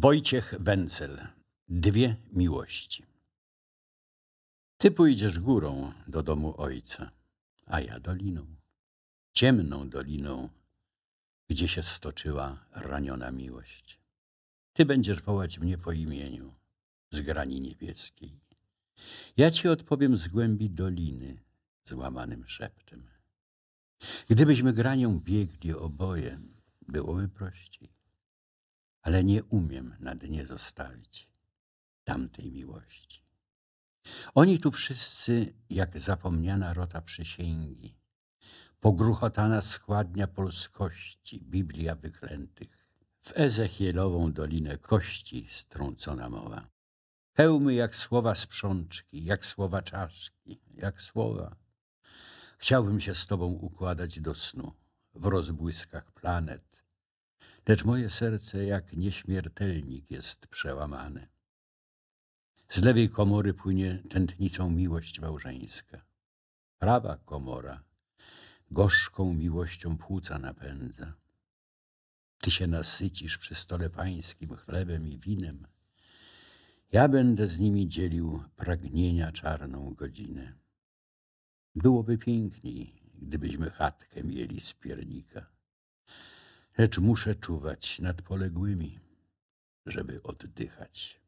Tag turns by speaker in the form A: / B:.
A: Wojciech Wencel. Dwie miłości. Ty pójdziesz górą do domu ojca, a ja doliną, ciemną doliną, gdzie się stoczyła raniona miłość. Ty będziesz wołać mnie po imieniu z grani niebieskiej. Ja ci odpowiem z głębi doliny złamanym szeptem. Gdybyśmy granią biegli oboje, byłoby prościej ale nie umiem na dnie zostawić tamtej miłości. Oni tu wszyscy, jak zapomniana rota przysięgi, pogruchotana składnia polskości, Biblia wyklętych, w Ezechielową dolinę kości strącona mowa. Hełmy jak słowa sprzączki, jak słowa czaszki, jak słowa. Chciałbym się z tobą układać do snu, w rozbłyskach planet, lecz moje serce jak nieśmiertelnik jest przełamane. Z lewej komory płynie tętnicą miłość małżeńska. Prawa komora gorzką miłością płuca napędza. Ty się nasycisz przy stole pańskim chlebem i winem. Ja będę z nimi dzielił pragnienia czarną godzinę. Byłoby piękniej, gdybyśmy chatkę mieli z piernika lecz muszę czuwać nad poległymi, żeby oddychać.